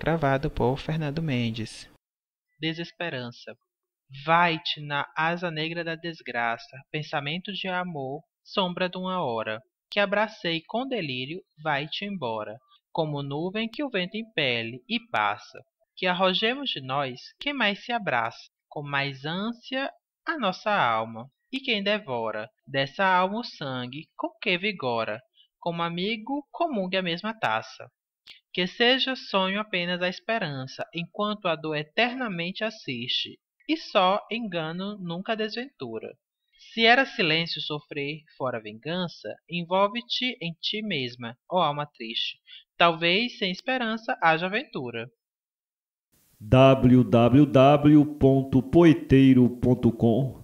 Gravado por Fernando Mendes. Desesperança. Vai-te na asa negra da desgraça, pensamentos de amor, sombra de uma hora, que abracei com delírio, vai-te embora, como nuvem que o vento impele e passa, que arrojemos de nós quem mais se abraça, com mais ânsia a nossa alma, e quem devora dessa alma o sangue, com que vigora, como amigo comungue a mesma taça que seja sonho apenas a esperança, enquanto a dor eternamente assiste, e só engano nunca desventura. Se era silêncio sofrer fora vingança, envolve-te em ti mesma, ó alma triste. Talvez sem esperança haja aventura. www.poeteiro.com